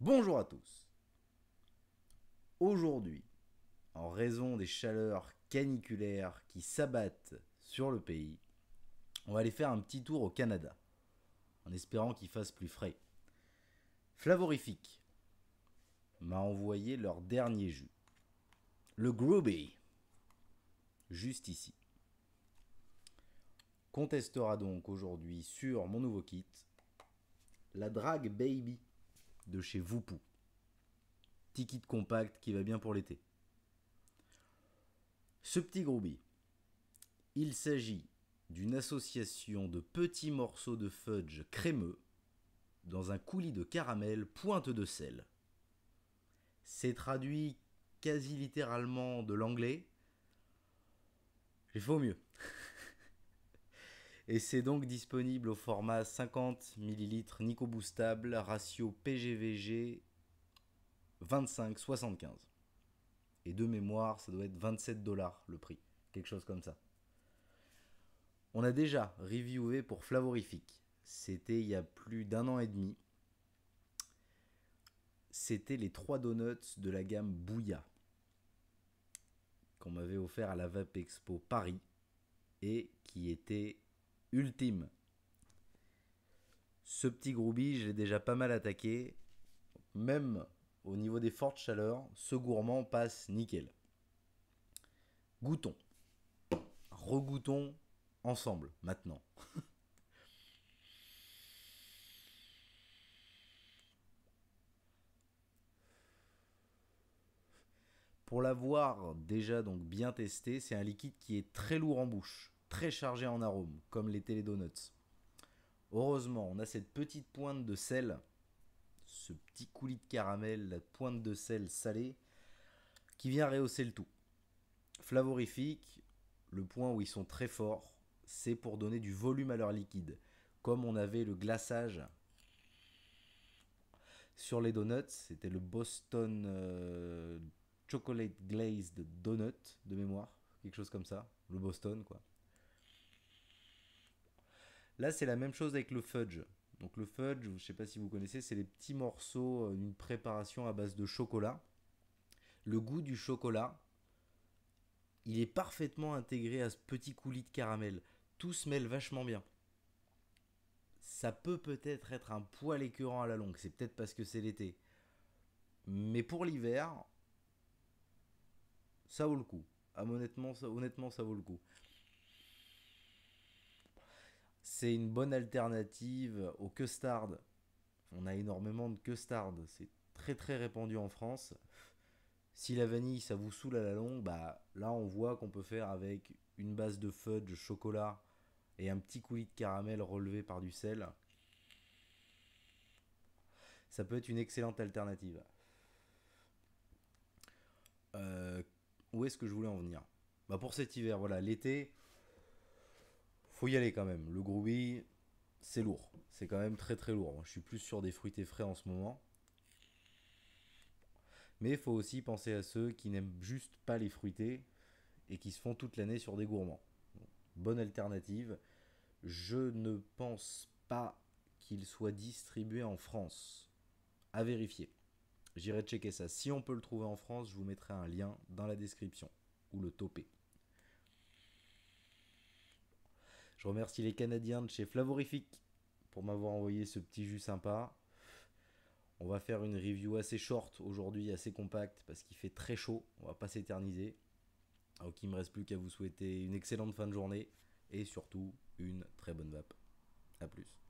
Bonjour à tous. Aujourd'hui, en raison des chaleurs caniculaires qui s'abattent sur le pays, on va aller faire un petit tour au Canada, en espérant qu'il fasse plus frais. Flavorifique m'a envoyé leur dernier jus, le Groovy, juste ici. Contestera donc aujourd'hui sur mon nouveau kit la Drag Baby de chez Voupou. Petit kit compact qui va bien pour l'été. Ce petit groupe, il s'agit d'une association de petits morceaux de fudge crémeux dans un coulis de caramel pointe de sel. C'est traduit quasi littéralement de l'anglais. J'ai faut mieux. Et c'est donc disponible au format 50 ml Nico Boostable, ratio PGVG 25-75. Et de mémoire, ça doit être 27 dollars le prix, quelque chose comme ça. On a déjà reviewé pour Flavorifique. C'était il y a plus d'un an et demi. C'était les trois donuts de la gamme Bouya qu'on m'avait offert à la Vape Expo Paris et qui étaient ultime. Ce petit groubi, je l'ai déjà pas mal attaqué. Même au niveau des fortes chaleurs, ce gourmand passe nickel. Goûtons. Regoutons ensemble maintenant. Pour l'avoir déjà donc bien testé, c'est un liquide qui est très lourd en bouche très chargé en arômes, comme les télé-donuts. Heureusement, on a cette petite pointe de sel, ce petit coulis de caramel, la pointe de sel salée, qui vient rehausser le tout. Flavorifique, le point où ils sont très forts, c'est pour donner du volume à leur liquide, comme on avait le glaçage sur les donuts, c'était le Boston euh, Chocolate Glazed Donut de mémoire, quelque chose comme ça, le Boston quoi. Là, c'est la même chose avec le fudge. Donc le fudge, je ne sais pas si vous connaissez, c'est les petits morceaux euh, d'une préparation à base de chocolat. Le goût du chocolat, il est parfaitement intégré à ce petit coulis de caramel. Tout se mêle vachement bien. Ça peut peut-être être un poil écœurant à la longue, c'est peut-être parce que c'est l'été. Mais pour l'hiver, ça vaut le coup. Ah, honnêtement, honnêtement, ça vaut le coup. C'est une bonne alternative au custard. On a énormément de custard, c'est très très répandu en France. Si la vanille ça vous saoule à la longue, bah là on voit qu'on peut faire avec une base de fudge chocolat et un petit coulis de caramel relevé par du sel. Ça peut être une excellente alternative. Euh, où est-ce que je voulais en venir Bah pour cet hiver, voilà, l'été, faut y aller quand même. Le groovy, c'est lourd. C'est quand même très très lourd. je suis plus sur des fruités frais en ce moment. Mais il faut aussi penser à ceux qui n'aiment juste pas les fruités et qui se font toute l'année sur des gourmands. Bonne alternative. Je ne pense pas qu'il soit distribué en France. À vérifier. J'irai checker ça. Si on peut le trouver en France, je vous mettrai un lien dans la description ou le topé. Je remercie les Canadiens de chez Flavorifique pour m'avoir envoyé ce petit jus sympa. On va faire une review assez short aujourd'hui, assez compacte, parce qu'il fait très chaud, on va pas s'éterniser. Donc il me reste plus qu'à vous souhaiter une excellente fin de journée et surtout une très bonne vape. A plus.